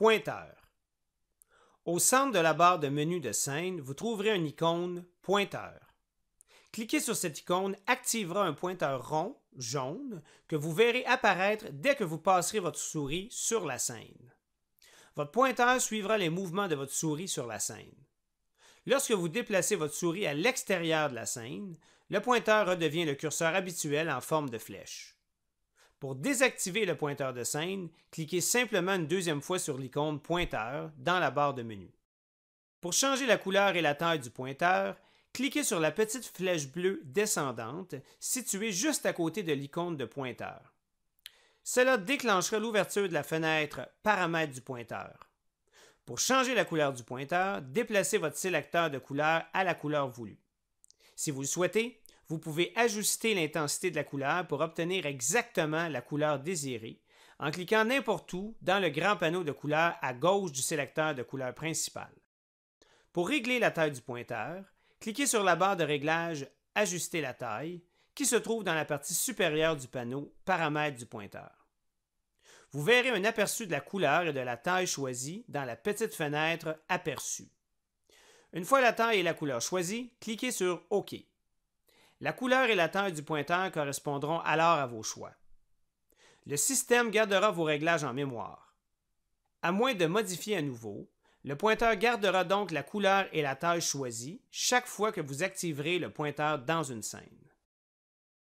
Pointeur. Au centre de la barre de menu de scène, vous trouverez une icône Pointeur. Cliquez sur cette icône activera un pointeur rond, jaune, que vous verrez apparaître dès que vous passerez votre souris sur la scène. Votre pointeur suivra les mouvements de votre souris sur la scène. Lorsque vous déplacez votre souris à l'extérieur de la scène, le pointeur redevient le curseur habituel en forme de flèche. Pour désactiver le pointeur de scène, cliquez simplement une deuxième fois sur l'icône Pointeur dans la barre de menu. Pour changer la couleur et la taille du pointeur, cliquez sur la petite flèche bleue descendante située juste à côté de l'icône de pointeur. Cela déclenchera l'ouverture de la fenêtre Paramètres du pointeur. Pour changer la couleur du pointeur, déplacez votre sélecteur de couleur à la couleur voulue. Si vous le souhaitez, vous pouvez ajuster l'intensité de la couleur pour obtenir exactement la couleur désirée en cliquant n'importe où dans le grand panneau de couleurs à gauche du sélecteur de couleurs principales. Pour régler la taille du pointeur, cliquez sur la barre de réglage Ajuster la taille qui se trouve dans la partie supérieure du panneau Paramètres du pointeur. Vous verrez un aperçu de la couleur et de la taille choisie dans la petite fenêtre Aperçu. Une fois la taille et la couleur choisies, cliquez sur OK. La couleur et la taille du pointeur correspondront alors à vos choix. Le système gardera vos réglages en mémoire. À moins de modifier à nouveau, le pointeur gardera donc la couleur et la taille choisies chaque fois que vous activerez le pointeur dans une scène.